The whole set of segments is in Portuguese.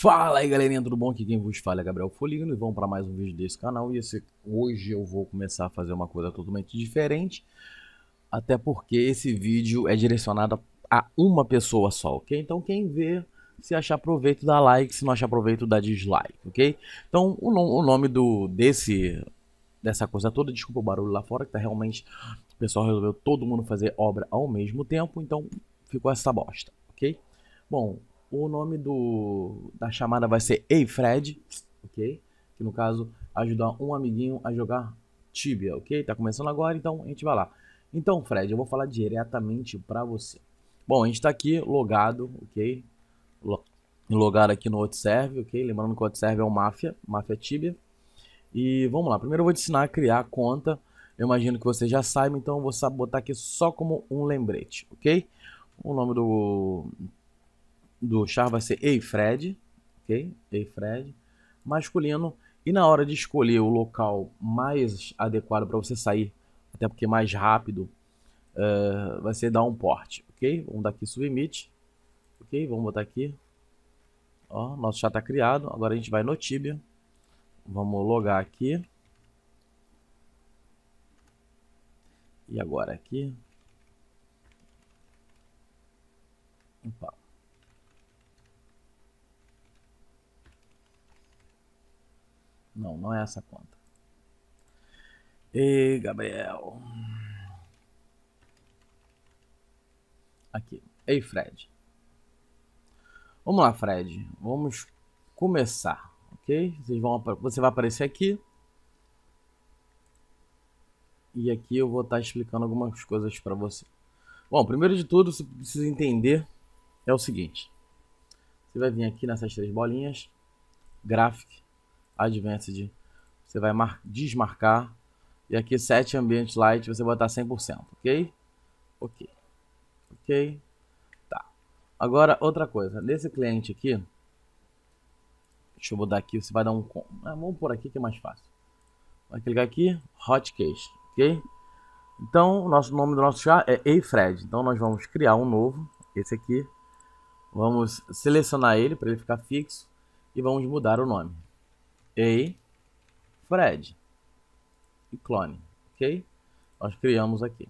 Fala aí galerinha, tudo bom? Aqui quem vos fala é Gabriel Foligno e vamos para mais um vídeo desse canal. E esse, hoje eu vou começar a fazer uma coisa totalmente diferente, até porque esse vídeo é direcionado a uma pessoa só, ok? Então quem vê, se achar proveito, dá like, se não achar proveito, dá dislike, ok? Então o, nom o nome do desse dessa coisa toda, desculpa o barulho lá fora, que tá realmente o pessoal resolveu todo mundo fazer obra ao mesmo tempo, então ficou essa bosta, ok? Bom, o nome do da chamada vai ser Ei Fred, ok? Que no caso ajudar um amiguinho a jogar Tibia, ok? Tá começando agora, então a gente vai lá. Então, Fred, eu vou falar diretamente para você. Bom, a gente está aqui logado, ok? Logado aqui no OutServe, ok? Lembrando que o OutServe é o Mafia, Mafia Tibia. E vamos lá, primeiro eu vou te ensinar a criar a conta. Eu imagino que você já saiba, então eu vou botar aqui só como um lembrete, ok? O nome do, do char vai ser Ei Fred, ok? Ei Fred, masculino. E na hora de escolher o local mais adequado para você sair, até porque mais rápido, uh, vai ser dar um porte, ok? Vamos dar aqui submit, ok? Vamos botar aqui. Ó, nosso char está criado. Agora a gente vai no Tibia. Vamos logar aqui. E agora aqui. Opa. Não, não é essa conta. Ei, Gabriel. Aqui. Ei, Fred. Vamos lá, Fred. Vamos começar, ok? Vocês vão, você vai aparecer aqui. E aqui eu vou estar tá explicando algumas coisas para você. Bom, primeiro de tudo, você precisa entender é o seguinte. Você vai vir aqui nessas três bolinhas, Graphic, Advanced, você vai desmarcar. E aqui, set Ambient Light, você botar 100%, ok? Ok. Ok. Tá. Agora, outra coisa. Nesse cliente aqui, deixa eu mudar aqui, você vai dar um... Ah, vamos por aqui que é mais fácil. Vai clicar aqui, Hotkeys, ok? Então, o nosso nome do nosso chá é Eifred. Então, nós vamos criar um novo, esse aqui. Vamos selecionar ele para ele ficar fixo e vamos mudar o nome e Fred e clone, ok? Nós criamos aqui.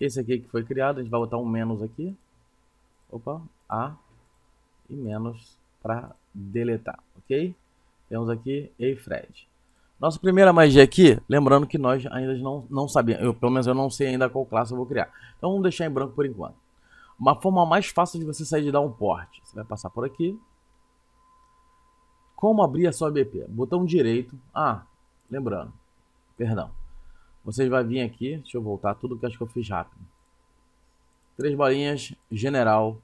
Esse aqui que foi criado, a gente vai botar um menos aqui. Opa, A e menos para deletar, ok? Temos aqui e Fred. Nossa primeira magia aqui, lembrando que nós ainda não, não sabíamos, eu, pelo menos eu não sei ainda qual classe eu vou criar. Então vamos deixar em branco por enquanto. Uma forma mais fácil de você sair de dar um porte. Você vai passar por aqui, como abrir a sua BP? Botão direito. Ah, lembrando. Perdão. Vocês vão vir aqui. Deixa eu voltar tudo que acho que eu fiz rápido. Três bolinhas, general.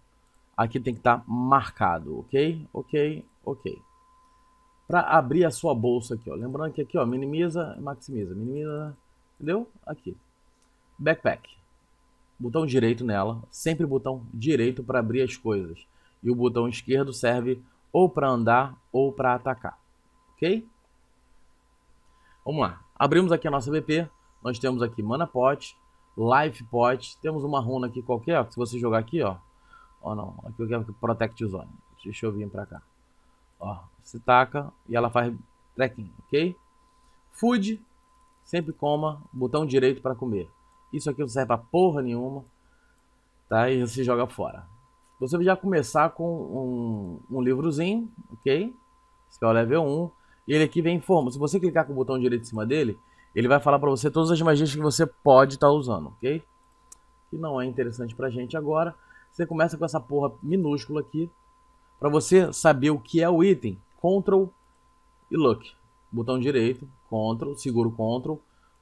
Aqui tem que estar tá marcado, ok? Ok, ok. Para abrir a sua bolsa aqui, ó. Lembrando que aqui, ó, minimiza, maximiza, minimiza, entendeu? Aqui. Backpack. Botão direito nela, sempre botão direito para abrir as coisas. E o botão esquerdo serve ou para andar ou para atacar, ok? Vamos lá, abrimos aqui a nossa BP, nós temos aqui Mana Pot, Life Pot, temos uma runa aqui qualquer, ó, que se você jogar aqui, ó, ó não, aqui eu quero que Protect Zone, deixa eu vir para cá, ó, se taca e ela faz tracking, ok? Food, sempre coma, botão direito para comer. Isso aqui não serve pra porra nenhuma, tá? E você joga fora você já começar com um, um livrozinho, ok? Esse é o level 1. E ele aqui vem informa. Se você clicar com o botão direito em cima dele, ele vai falar para você todas as magias que você pode estar tá usando, ok? Que não é interessante pra gente agora. Você começa com essa porra minúscula aqui, para você saber o que é o item. Ctrl e Look. Botão direito, Ctrl, seguro Ctrl,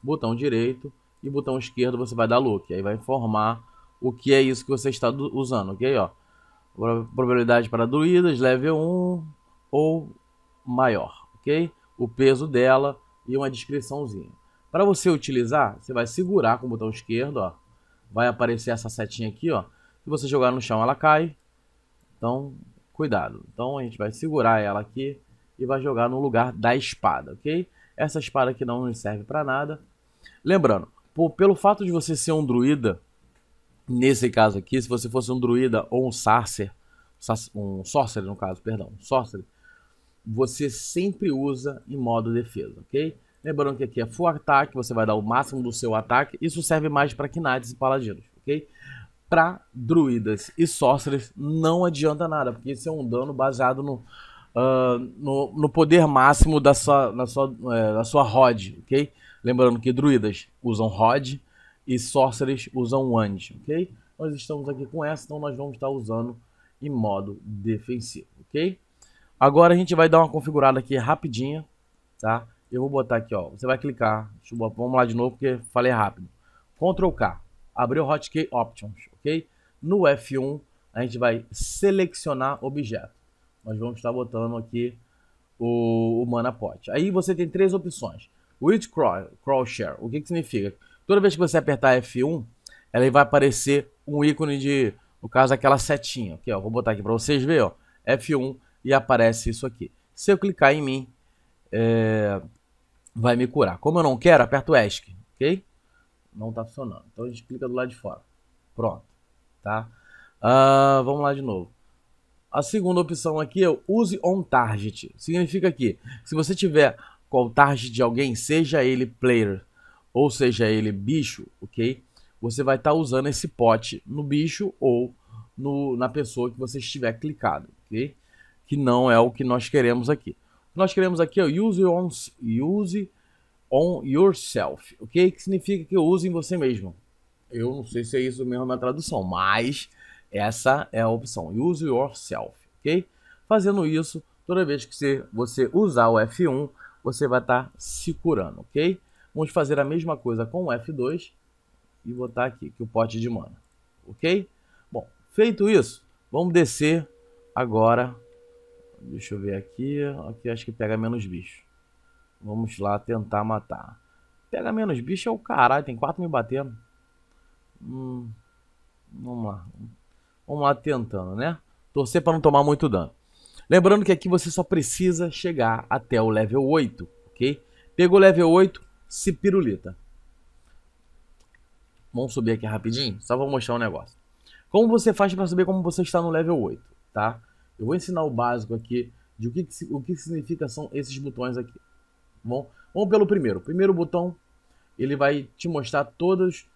botão direito e botão esquerdo você vai dar Look. Aí vai informar o que é isso que você está usando, ok? Ó. Probabilidade para doídas, level 1 ou maior, ok? O peso dela e uma descriçãozinha. Para você utilizar, você vai segurar com o botão esquerdo, ó. Vai aparecer essa setinha aqui, ó. Se você jogar no chão, ela cai. Então, cuidado. Então, a gente vai segurar ela aqui e vai jogar no lugar da espada, ok? Essa espada aqui não serve para nada. Lembrando, por, pelo fato de você ser um druida, Nesse caso aqui, se você fosse um druida ou um sarcer, um sorcerer no caso, perdão, um sorcerer, você sempre usa em modo defesa, ok? Lembrando que aqui é full ataque, você vai dar o máximo do seu ataque. Isso serve mais para knights e paladinos, ok? Para druidas e sorcerers não adianta nada, porque isso é um dano baseado no, uh, no, no, poder máximo da sua, na sua, é, da sua rod, ok? Lembrando que druidas usam rod, e Sorcerers usam wand, ok? Nós estamos aqui com essa, então nós vamos estar usando em modo defensivo, ok? Agora a gente vai dar uma configurada aqui rapidinha, tá? Eu vou botar aqui, ó, você vai clicar, eu, vamos lá de novo porque falei rápido. Ctrl K, abriu o Hotkey Options, ok? No F1 a gente vai selecionar objeto. Nós vamos estar botando aqui o, o Mana Pot. Aí você tem três opções. With crawl, crawl Share, o que, que significa? Toda vez que você apertar F1, ela vai aparecer um ícone de, no caso, aquela setinha. Aqui, ó, vou botar aqui para vocês verem, ó, F1 e aparece isso aqui. Se eu clicar em mim, é, vai me curar. Como eu não quero, aperto ESC, ok? Não está funcionando. Então a gente clica do lado de fora. Pronto, tá? Uh, vamos lá de novo. A segunda opção aqui é use on target. Significa que se você tiver com o target de alguém, seja ele player ou seja ele bicho, ok? Você vai estar tá usando esse pote no bicho ou no, na pessoa que você estiver clicado, ok? Que não é o que nós queremos aqui. O que nós queremos aqui é o use on, use on yourself, ok? Que significa que use em você mesmo. Eu não sei se é isso mesmo na tradução, mas essa é a opção. Use yourself, ok? Fazendo isso, toda vez que você usar o F1, você vai estar tá se curando, ok? Vamos fazer a mesma coisa com o F2 e botar aqui, que é o pote de mana, ok? Bom, feito isso, vamos descer agora, deixa eu ver aqui, aqui acho que pega menos bicho. Vamos lá tentar matar. Pega menos bicho é o caralho, tem 4 me batendo. Hum, vamos lá. Vamos lá tentando, né? Torcer para não tomar muito dano. Lembrando que aqui você só precisa chegar até o level 8, ok? Pegou o level 8, cipirulita. Vamos subir aqui rapidinho, só vou mostrar um negócio. Como você faz para saber como você está no level 8, tá? Eu vou ensinar o básico aqui de o que, o que significa são esses botões aqui. Tá bom, vamos pelo primeiro. Primeiro botão, ele vai te mostrar todas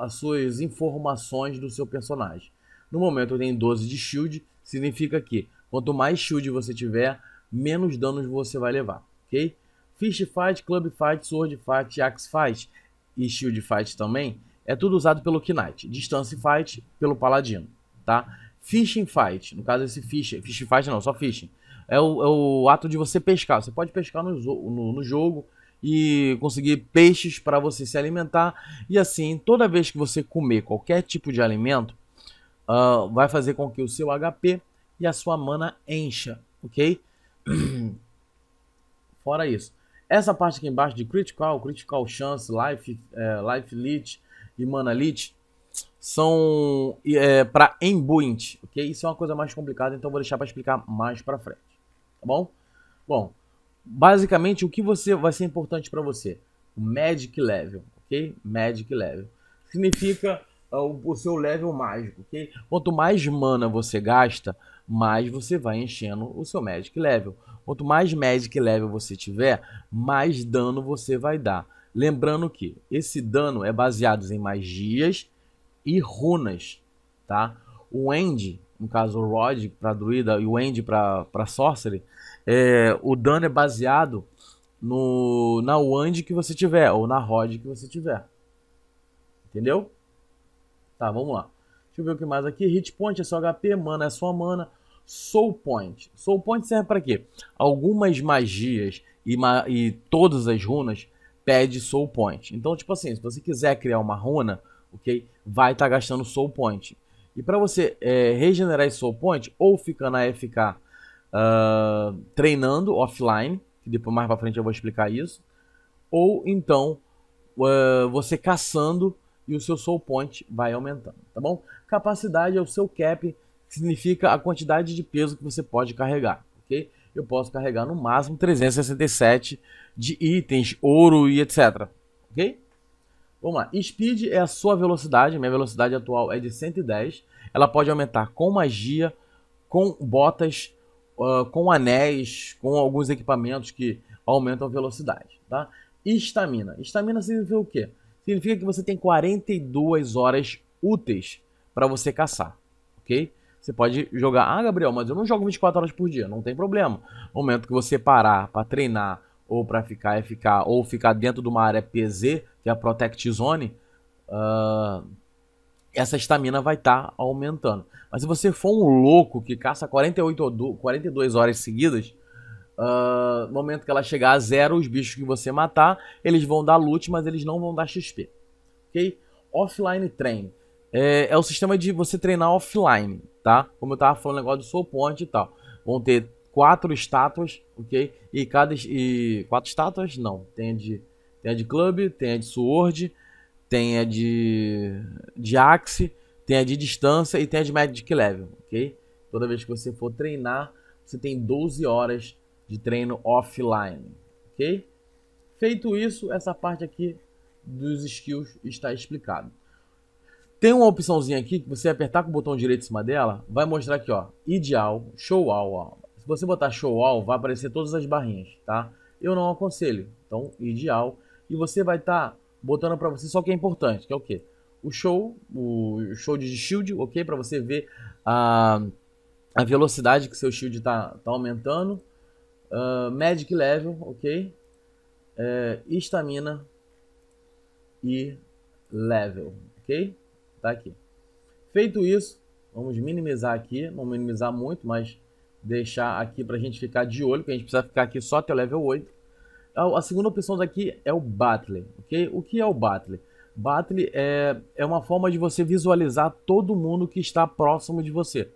as suas informações do seu personagem. No momento eu tenho 12 de shield, significa que quanto mais shield você tiver, menos danos você vai levar, ok? Fist Fight, Club Fight, Sword Fight, Axe Fight e Shield Fight também, é tudo usado pelo Knight. Distance Fight pelo Paladino, tá? Fishing Fight, no caso esse Fish, Fish Fight não, só Fishing. É o, é o, ato de você pescar. Você pode pescar no, no, no jogo e conseguir peixes para você se alimentar. E assim, toda vez que você comer qualquer tipo de alimento, uh, vai fazer com que o seu HP e a sua mana encha, ok? Fora isso. Essa parte aqui embaixo de Critical, Critical Chance, Life, é, Life Lead e Mana Lead são é, para Embuint, ok? Isso é uma coisa mais complicada, então vou deixar para explicar mais para frente, tá bom? Bom, basicamente o que você vai ser importante para você? O Magic Level, ok? Magic Level. Significa ah, o, o seu level mágico, ok? Quanto mais mana você gasta, mais você vai enchendo o seu Magic Level. Quanto mais Magic Level você tiver, mais dano você vai dar. Lembrando que esse dano é baseado em magias e runas, tá? O End, no caso o Rod para druida e o End para sorcery, é, o dano é baseado no na Wand que você tiver ou na Rod que você tiver. Entendeu? Tá, vamos lá. Deixa eu ver o que mais aqui. Hit point é seu HP, mana é sua mana. Soul point. Soul point serve para quê? Algumas magias e, ma e todas as runas pede soul point. Então, tipo assim, se você quiser criar uma runa, ok, vai estar tá gastando soul point. E para você é, regenerar esse soul point, ou fica na FK uh, ah, treinando offline, que depois mais para frente eu vou explicar isso, ou então uh, você caçando e o seu soul point vai aumentando, tá bom? Capacidade é o seu cap, que significa a quantidade de peso que você pode carregar, ok? Eu posso carregar no máximo 367 de itens, ouro e etc, ok? Vamos lá, speed é a sua velocidade, minha velocidade atual é de 110, ela pode aumentar com magia, com botas, uh, com anéis, com alguns equipamentos que aumentam a velocidade, tá? Estamina, estamina significa o quê? significa que você tem 42 horas úteis para você caçar, ok? Você pode jogar, ah, Gabriel, mas eu não jogo 24 horas por dia, não tem problema. No momento que você parar para treinar ou para ficar é FK ou ficar dentro de uma área PZ, que é a Protect Zone, uh, essa estamina vai estar tá aumentando. Mas se você for um louco que caça 48 ou 42 horas seguidas, Uh, no momento que ela chegar a zero, os bichos que você matar, eles vão dar loot, mas eles não vão dar XP. Ok? Offline train. É, é o sistema de você treinar offline, tá? Como eu tava falando, negócio do Soul Point e tal. Vão ter quatro estátuas, ok? E cada... E quatro estátuas? Não. Tem a de, tem a de club, tem a de sword, tem a de, de axe, tem a de distância e tem a de magic level, ok? Toda vez que você for treinar, você tem 12 horas de treino offline, ok? Feito isso, essa parte aqui dos skills está explicado. Tem uma opçãozinha aqui que você apertar com o botão direito em cima dela, vai mostrar aqui, ó, ideal, show all, ó. Se você botar show all, vai aparecer todas as barrinhas, tá? Eu não aconselho. Então, ideal. E você vai estar tá botando para você só o que é importante, que é o quê? O show, o show de shield, ok? Para você ver a, a velocidade que seu shield está tá aumentando Uh, magic level, ok? É, Estamina uh, e level, ok? Tá aqui. Feito isso, vamos minimizar aqui, não minimizar muito, mas deixar aqui para a gente ficar de olho, que a gente precisa ficar aqui só até o level 8. A, a segunda opção daqui é o Battle, ok? O que é o Battle? Battle é, é uma forma de você visualizar todo mundo que está próximo de você,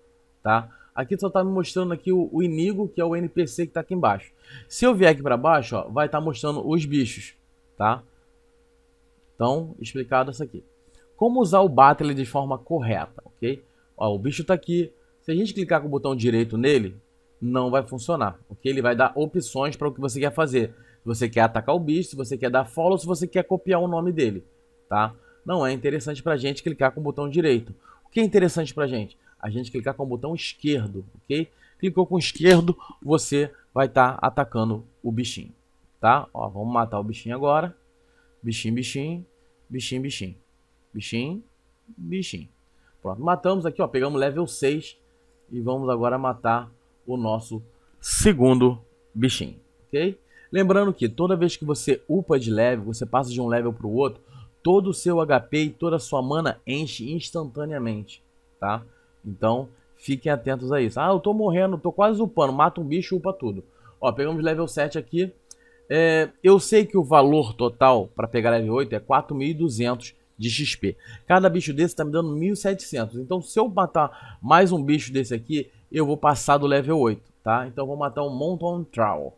tá? Aqui só tá me mostrando aqui o, o inimigo, que é o NPC que tá aqui embaixo. Se eu vier aqui pra baixo, ó, vai estar tá mostrando os bichos, tá? Então, explicado isso aqui. Como usar o Battle de forma correta, ok? Ó, o bicho tá aqui. Se a gente clicar com o botão direito nele, não vai funcionar, ok? Ele vai dar opções para o que você quer fazer. Se você quer atacar o bicho, se você quer dar follow, se você quer copiar o nome dele, tá? Não é interessante pra gente clicar com o botão direito. O que é interessante pra gente? a gente clicar com o botão esquerdo, ok? Clicou com o esquerdo, você vai estar tá atacando o bichinho, tá? Ó, vamos matar o bichinho agora. Bichinho, bichinho, bichinho, bichinho, bichinho, bichinho. Pronto, matamos aqui, ó, pegamos level 6 e vamos agora matar o nosso segundo bichinho, ok? Lembrando que toda vez que você upa de level, você passa de um level para o outro, todo o seu HP e toda a sua mana enche instantaneamente, tá? Então, fiquem atentos a isso. Ah, eu tô morrendo, tô quase upando, mata um bicho, upa tudo. Ó, pegamos level 7 aqui. É, eu sei que o valor total para pegar level 8 é 4.200 de XP. Cada bicho desse está me dando 1.700. Então, se eu matar mais um bicho desse aqui, eu vou passar do level 8, tá? Então, vou matar um Mountain Troll,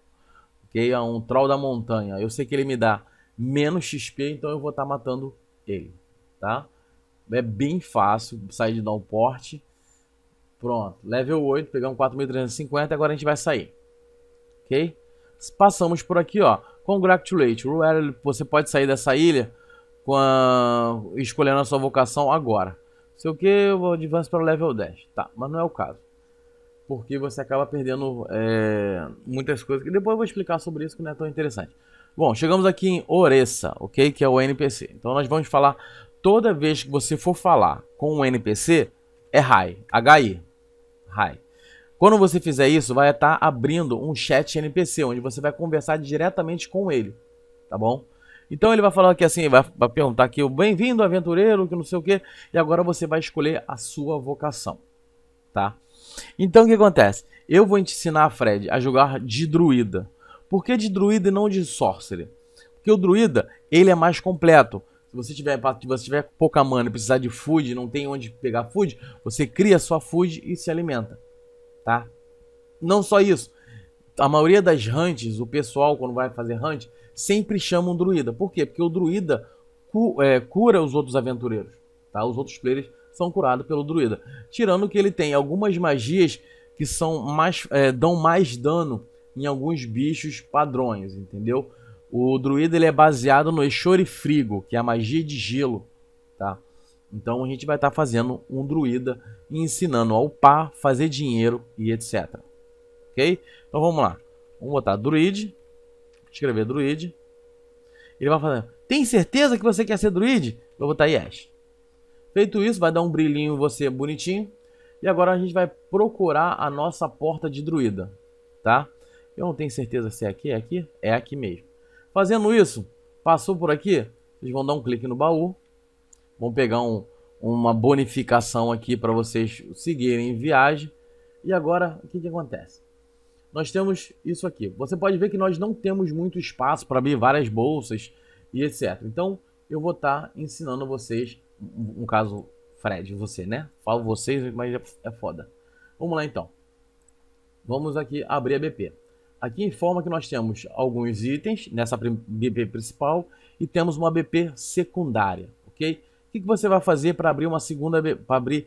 ok? É um Troll da montanha. Eu sei que ele me dá menos XP, então eu vou estar tá matando ele, tá? É bem fácil sair de downport. porte Pronto, level 8, pegamos 4.350 agora a gente vai sair. Ok? Passamos por aqui, ó. Congratulate, você pode sair dessa ilha com a... escolhendo a sua vocação agora. Sei o que, eu vou advance para o level 10. Tá, mas não é o caso. Porque você acaba perdendo é... muitas coisas, que depois eu vou explicar sobre isso que não é tão interessante. Bom, chegamos aqui em Oressa, ok? Que é o NPC. Então nós vamos falar, toda vez que você for falar com um NPC, é HI, HI, Hi. Quando você fizer isso, vai estar abrindo um chat NPC, onde você vai conversar diretamente com ele, tá bom? Então ele vai falar aqui assim, vai, vai perguntar aqui, bem-vindo aventureiro, que não sei o que, e agora você vai escolher a sua vocação, tá? Então o que acontece? Eu vou te ensinar a Fred a jogar de druida. Por que de druida e não de sorcery? Porque o druida, ele é mais completo. Se você tiver, se você tiver pouca mana e precisar de food, não tem onde pegar food, você cria sua food e se alimenta, tá? Não só isso. A maioria das hunts, o pessoal quando vai fazer hunt, sempre chama um druida. Por quê? Porque o druida cu, é, cura os outros aventureiros, tá? Os outros players são curados pelo druida. Tirando que ele tem algumas magias que são mais é, dão mais dano em alguns bichos padrões, entendeu? O druida ele é baseado no Frigo, que é a magia de gelo, tá? Então a gente vai estar tá fazendo um druida ensinando a upar, fazer dinheiro e etc. Ok? Então vamos lá. Vamos botar druid, escrever druid. Ele vai fazer, tem certeza que você quer ser druid? Vou botar yes. Feito isso, vai dar um brilhinho você bonitinho. E agora a gente vai procurar a nossa porta de druida, tá? Eu não tenho certeza se é aqui, é aqui, é aqui mesmo. Fazendo isso, passou por aqui, vocês vão dar um clique no baú, vão pegar um, uma bonificação aqui para vocês seguirem em viagem. E agora, o que, que acontece? Nós temos isso aqui. Você pode ver que nós não temos muito espaço para abrir várias bolsas e etc. Então, eu vou estar tá ensinando vocês, no caso, Fred, você, né? Falo vocês, mas é, é foda. Vamos lá, então. Vamos aqui abrir a BP. Aqui informa que nós temos alguns itens nessa BP principal e temos uma BP secundária, ok? O que, que você vai fazer para abrir uma segunda BP, para abrir...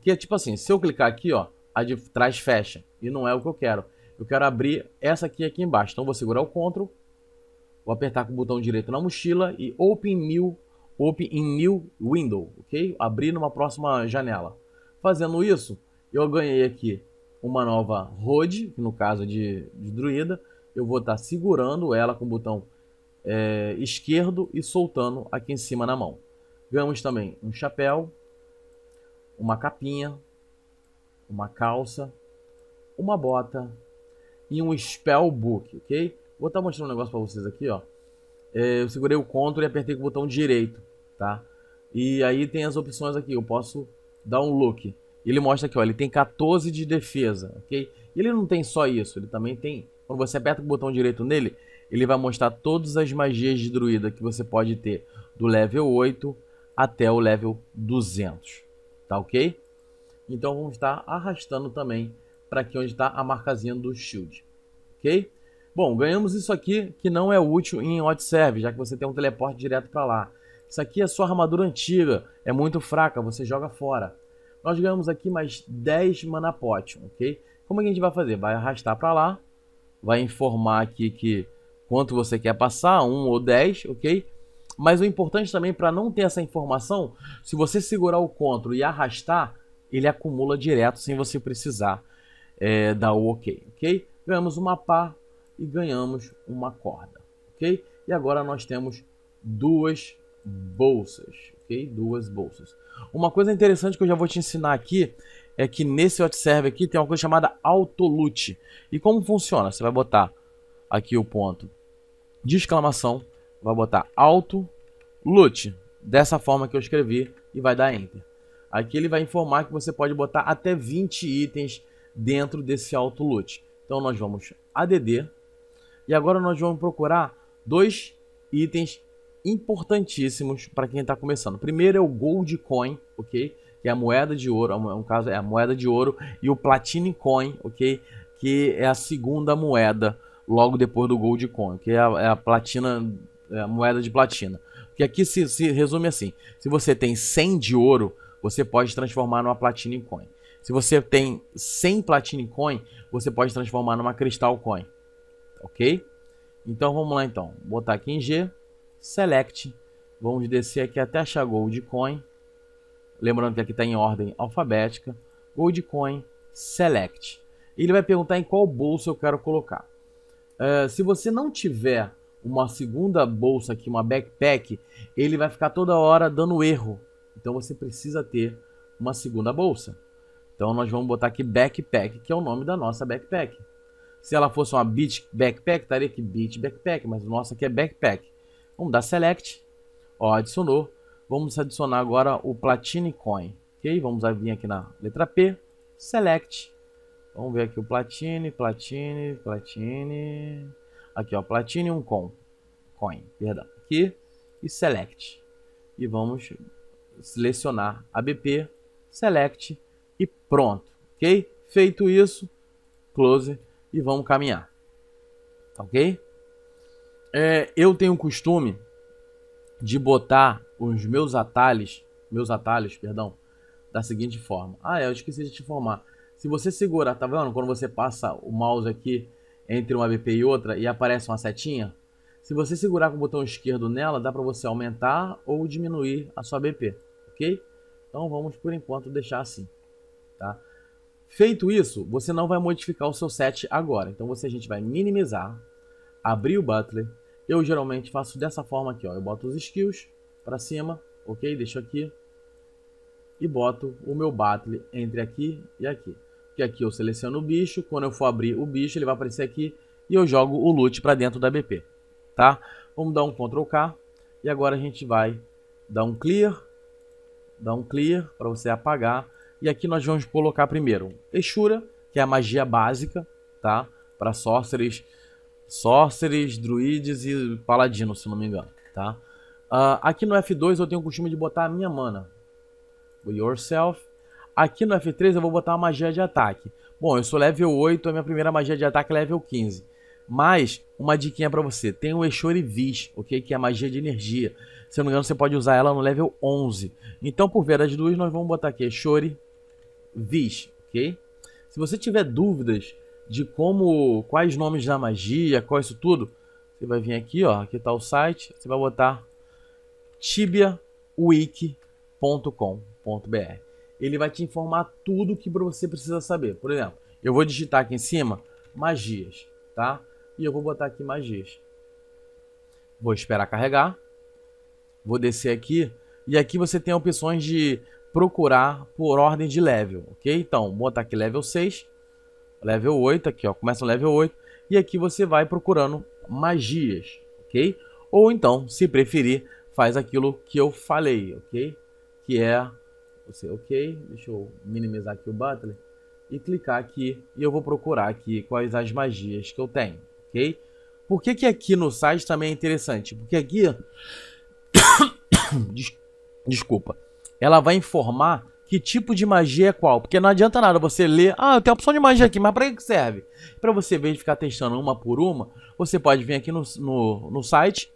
Que é tipo assim, se eu clicar aqui, ó, a de trás fecha, e não é o que eu quero. Eu quero abrir essa aqui aqui embaixo, então vou segurar o CTRL, vou apertar com o botão direito na mochila e Open New, Open in New Window, ok? Abrir numa próxima janela. Fazendo isso, eu ganhei aqui uma nova Road, no caso é de, de Druida, eu vou estar tá segurando ela com o botão é, esquerdo e soltando aqui em cima na mão. Ganhamos também um chapéu, uma capinha, uma calça, uma bota e um spellbook, ok? Vou estar tá mostrando um negócio para vocês aqui, ó. É, eu segurei o Ctrl e apertei com o botão direito, tá? E aí tem as opções aqui, eu posso dar um look ele mostra aqui, ó, ele tem 14 de defesa, ok? E ele não tem só isso, ele também tem... Quando você aperta o botão direito nele, ele vai mostrar todas as magias de druida que você pode ter do level 8 até o level 200, tá ok? Então vamos estar arrastando também para aqui onde está a marcazinha do shield, ok? Bom, ganhamos isso aqui que não é útil em Hot Serve, já que você tem um teleporte direto para lá. Isso aqui é sua armadura antiga, é muito fraca, você joga fora. Nós ganhamos aqui mais 10 mana pot, ok? Como é que a gente vai fazer? Vai arrastar para lá, vai informar aqui que quanto você quer passar, 1 um ou 10, ok? Mas o importante também, para não ter essa informação, se você segurar o control e arrastar, ele acumula direto sem você precisar é, dar o ok, ok? Ganhamos uma pá e ganhamos uma corda, ok? E agora nós temos duas bolsas ok? Duas bolsas. Uma coisa interessante que eu já vou te ensinar aqui é que nesse hot aqui tem uma coisa chamada autoloot. E como funciona? Você vai botar aqui o ponto de exclamação, vai botar auto loot, dessa forma que eu escrevi e vai dar enter. Aqui ele vai informar que você pode botar até 20 itens dentro desse auto loot. Então nós vamos add e agora nós vamos procurar dois itens importantíssimos para quem está começando. Primeiro é o Gold Coin, ok? Que é a moeda de ouro, no é é caso é a moeda de ouro, e o Platinum Coin, ok? Que é a segunda moeda logo depois do Gold Coin, que é a, é a platina, é a moeda de platina. Porque aqui se, se resume assim: se você tem 100 de ouro, você pode transformar numa Platinum Coin. Se você tem 100 Platinum Coin, você pode transformar numa Crystal Coin, ok? Então vamos lá então, Vou botar aqui em G select. Vamos descer aqui até achar Goldcoin. Lembrando que aqui está em ordem alfabética. Goldcoin, select. Ele vai perguntar em qual bolsa eu quero colocar. Uh, se você não tiver uma segunda bolsa aqui, uma backpack, ele vai ficar toda hora dando erro. Então você precisa ter uma segunda bolsa. Então nós vamos botar aqui backpack, que é o nome da nossa backpack. Se ela fosse uma beach backpack, estaria aqui beach backpack, mas o nosso aqui é backpack. Vamos dar select. Ó, adicionou. Vamos adicionar agora o Platine Coin. Ok? Vamos vir aqui na letra P. Select. Vamos ver aqui o Platine, Platine, Platine. Aqui, ó, um com, Coin, perdão. Aqui. E Select. E vamos selecionar a BP, Select e pronto. Ok? Feito isso, close e vamos caminhar. Tá ok? É, eu tenho o costume de botar os meus atalhos, meus atalhos, perdão, da seguinte forma. Ah, é, eu esqueci de te informar. Se você segurar, tá vendo? Quando você passa o mouse aqui entre uma BP e outra e aparece uma setinha, se você segurar com o botão esquerdo nela, dá para você aumentar ou diminuir a sua BP, ok? Então vamos por enquanto deixar assim, tá? Feito isso, você não vai modificar o seu set agora. Então você a gente vai minimizar, abrir o Butler, eu geralmente faço dessa forma aqui, ó. Eu boto os skills para cima, ok? Deixo aqui. E boto o meu battle entre aqui e aqui. Que aqui eu seleciono o bicho. Quando eu for abrir o bicho, ele vai aparecer aqui. E eu jogo o loot para dentro da BP, tá? Vamos dar um Ctrl K. E agora a gente vai dar um clear. Dar um clear para você apagar. E aqui nós vamos colocar primeiro Exura, que é a magia básica, tá? Para sorceres Sorceres, druides e paladino, se não me engano, tá? Uh, aqui no F2 eu tenho o costume de botar a minha mana. O Yourself. Aqui no F3 eu vou botar a magia de ataque. Bom, eu sou level 8, a minha primeira magia de ataque é level 15. Mas, uma diquinha para você. Tem o Exorivis, ok? Que é a magia de energia. Se não me engano, você pode usar ela no level 11. Então, por ver as duas, nós vamos botar aqui Exorivis, ok? Se você tiver dúvidas de como, quais nomes da magia, qual isso tudo, você vai vir aqui, ó, aqui tá o site, você vai botar tibiawiki.com.br. Ele vai te informar tudo que você precisa saber. Por exemplo, eu vou digitar aqui em cima magias, tá? E eu vou botar aqui magias. Vou esperar carregar. Vou descer aqui e aqui você tem opções de procurar por ordem de level, ok? Então, botar aqui level 6 level 8 aqui, ó, começa o level 8 e aqui você vai procurando magias, ok? Ou então, se preferir, faz aquilo que eu falei, ok? Que é, você, ok, deixa eu minimizar aqui o Butler e clicar aqui e eu vou procurar aqui quais as magias que eu tenho, ok? Por que, que aqui no site também é interessante? Porque aqui, desculpa, ela vai informar que tipo de magia é qual. Porque não adianta nada você ler, ah, eu tenho a opção de magia aqui, mas para que serve? Para você, ver e ficar testando uma por uma, você pode vir aqui no, no, no site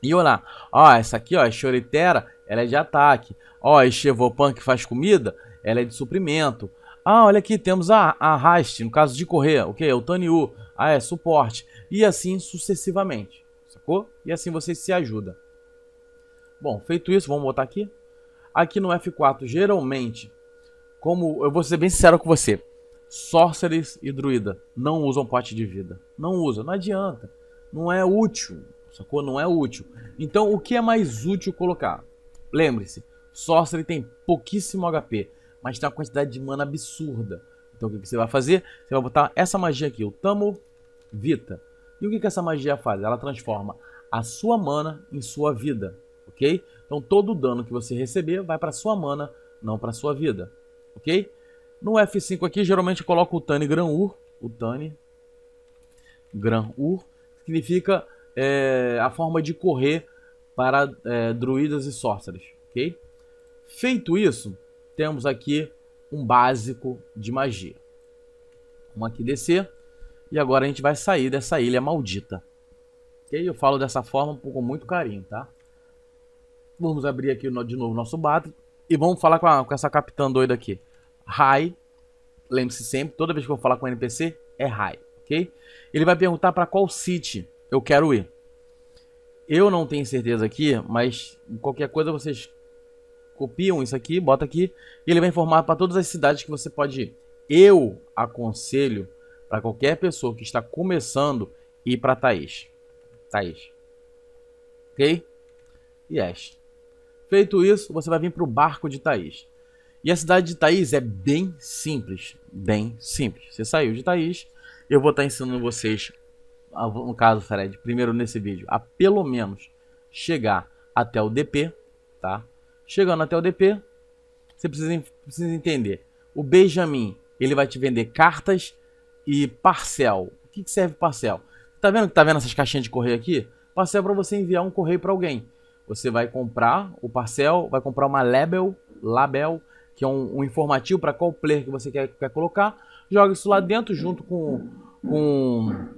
e olhar. Ó, essa aqui, ó, é Choritera, ela é de ataque. Ó, é Chevopan que faz comida, ela é de suprimento. Ah, olha aqui, temos a, a Rast, no caso de correr, o que? É o Taniu. Ah, é suporte. E assim sucessivamente, sacou? E assim você se ajuda. Bom, feito isso, vamos botar aqui. Aqui no F4, geralmente, como eu vou ser bem sincero com você, sorceres e druida não usam pote de vida. Não usa, não adianta. Não é útil, sacou? Não é útil. Então, o que é mais útil colocar? Lembre-se, sorcery tem pouquíssimo HP, mas tem uma quantidade de mana absurda. Então, o que você vai fazer? Você vai botar essa magia aqui, o Tamo Vita. E o que essa magia faz? Ela transforma a sua mana em sua vida ok? Então todo o dano que você receber vai para sua mana, não para sua vida, ok? No F5 aqui, geralmente eu coloco o Tani Ur, o Tani Ur, significa é, a forma de correr para é, druidas e sorcerers, ok? Feito isso, temos aqui um básico de magia. Vamos aqui descer. E agora a gente vai sair dessa ilha maldita. Ok? Eu falo dessa forma com muito carinho, tá? Vamos abrir aqui de novo o nosso bate E vamos falar com, a, com essa capitã doida aqui. Hi. Lembre-se sempre, toda vez que eu falar com o NPC, é hi, ok? Ele vai perguntar para qual city eu quero ir. Eu não tenho certeza aqui, mas qualquer coisa vocês copiam isso aqui, bota aqui. E ele vai informar para todas as cidades que você pode ir. Eu aconselho para qualquer pessoa que está começando ir para Thaís. Thaís. Ok? Yes. Feito isso, você vai vir para o barco de Thaís. E a cidade de Thaís é bem simples, bem simples. Você saiu de Thaís, eu vou estar tá ensinando vocês, no caso, Fred, primeiro nesse vídeo, a pelo menos chegar até o DP, tá? Chegando até o DP, você precisa, precisa entender. O Benjamin, ele vai te vender cartas e parcel. O que, que serve parcel? Tá vendo que tá vendo essas caixinhas de correio aqui? Parcel é para você enviar um correio para alguém. Você vai comprar o parcel, vai comprar uma label, label que é um, um informativo para qual player que você quer, quer colocar. Joga isso lá dentro junto com, com,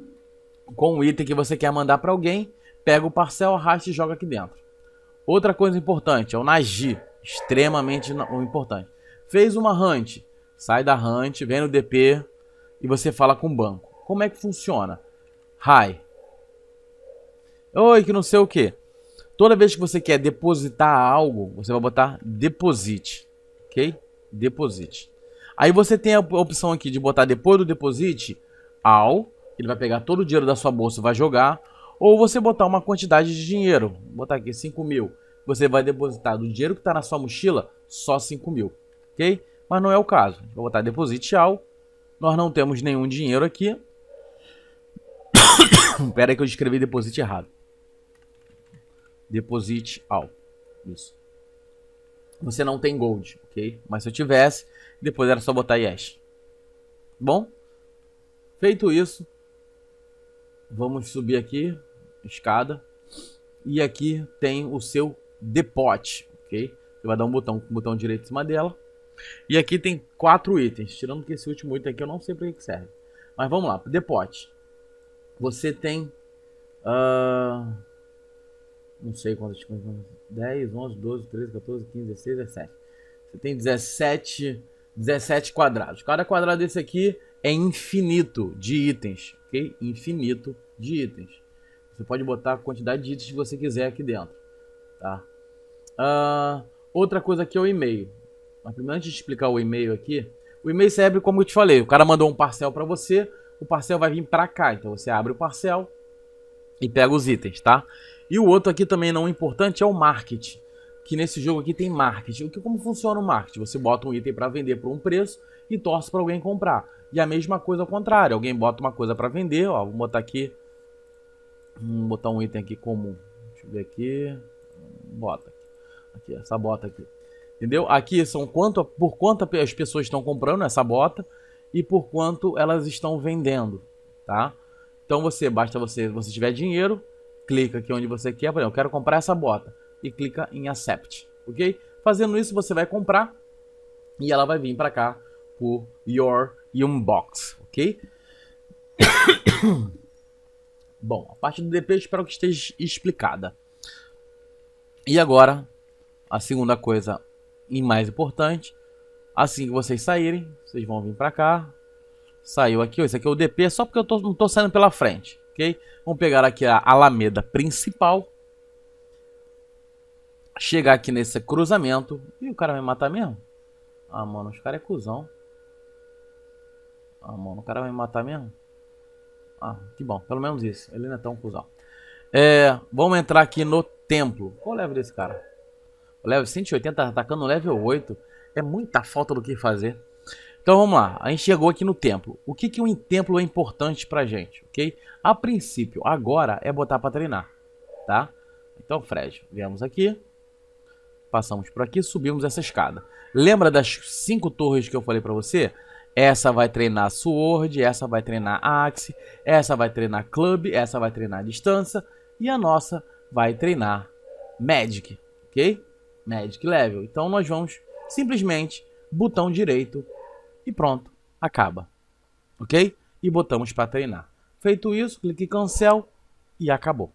com o item que você quer mandar para alguém. Pega o parcel, arrasta e joga aqui dentro. Outra coisa importante é o Nagi, extremamente importante. Fez uma hunt, sai da hunt, vem no DP e você fala com o banco. Como é que funciona? Hi. Oi, que não sei o que. Toda vez que você quer depositar algo, você vai botar deposite, ok? Deposite. Aí você tem a opção aqui de botar depois do deposite ao, ele vai pegar todo o dinheiro da sua bolsa e vai jogar, ou você botar uma quantidade de dinheiro, vou botar aqui 5 mil, você vai depositar do dinheiro que está na sua mochila só 5 mil, ok? Mas não é o caso, vou botar deposite ao, nós não temos nenhum dinheiro aqui, Pera aí que eu escrevi deposite errado. Deposite all. Isso. Você não tem gold, ok? Mas se eu tivesse, depois era só botar yes. Bom, feito isso, vamos subir aqui, escada. E aqui tem o seu depote, ok? Você vai dar um botão, um botão direito em cima dela. E aqui tem quatro itens, tirando que esse último item aqui eu não sei para que serve. Mas vamos lá, depote. Você tem... Uh não sei quantas, quantas 10, 11, 12, 13, 14, 15, 16, 17. Você tem 17, 17 quadrados. Cada quadrado desse aqui é infinito de itens, ok? Infinito de itens. Você pode botar a quantidade de itens que você quiser aqui dentro, tá? Uh, outra coisa aqui é o e-mail. Mas primeiro, antes de explicar o e-mail aqui, o e-mail serve como eu te falei. O cara mandou um parcel para você, o parcel vai vir para cá. Então você abre o parcel e pega os itens, tá? E o outro aqui também não importante é o marketing, que nesse jogo aqui tem marketing. O que como funciona o marketing? Você bota um item para vender por um preço e torce para alguém comprar. E a mesma coisa ao contrário, alguém bota uma coisa para vender, ó, vou botar aqui vou botar um item aqui comum. Deixa eu ver aqui. Bota aqui, essa bota aqui. Entendeu? Aqui são quanto por quanto as pessoas estão comprando essa bota e por quanto elas estão vendendo, tá? Então você basta você, você tiver dinheiro, clica aqui onde você quer, por exemplo, eu quero comprar essa bota, e clica em Accept, ok? Fazendo isso, você vai comprar e ela vai vir para cá por Your Unbox, ok? Bom, a parte do DP eu espero que esteja explicada. E agora, a segunda coisa e mais importante, assim que vocês saírem, vocês vão vir para cá. Saiu aqui, ó, esse aqui é o DP, só porque eu tô, não tô saindo pela frente. Vamos pegar aqui a alameda principal. Chegar aqui nesse cruzamento. e o cara vai me matar mesmo? Ah, mano, os caras é cuzão. Ah, mano, o cara vai me matar mesmo? Ah, que bom. Pelo menos isso. Ele não é tão cuzão. É, vamos entrar aqui no templo. Qual o level desse cara? O level 180 tá atacando o level 8. É muita falta do que fazer. Então vamos lá, a gente chegou aqui no templo. O que, que um templo é importante pra gente, ok? A princípio, agora é botar pra treinar, tá? Então, Fred, viemos aqui, passamos por aqui, subimos essa escada. Lembra das cinco torres que eu falei pra você? Essa vai treinar Sword, essa vai treinar Axe, essa vai treinar Club, essa vai treinar Distância e a nossa vai treinar Magic, ok? Magic Level. Então nós vamos simplesmente botão direito e pronto, acaba. Ok? E botamos para treinar. Feito isso, clique em cancel e acabou.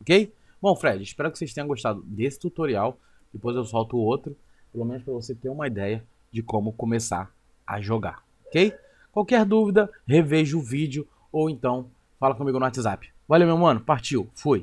Ok? Bom, Fred, espero que vocês tenham gostado desse tutorial. Depois eu solto outro, pelo menos para você ter uma ideia de como começar a jogar. Ok? Qualquer dúvida, reveja o vídeo ou então fala comigo no WhatsApp. Valeu, meu mano. Partiu. Fui.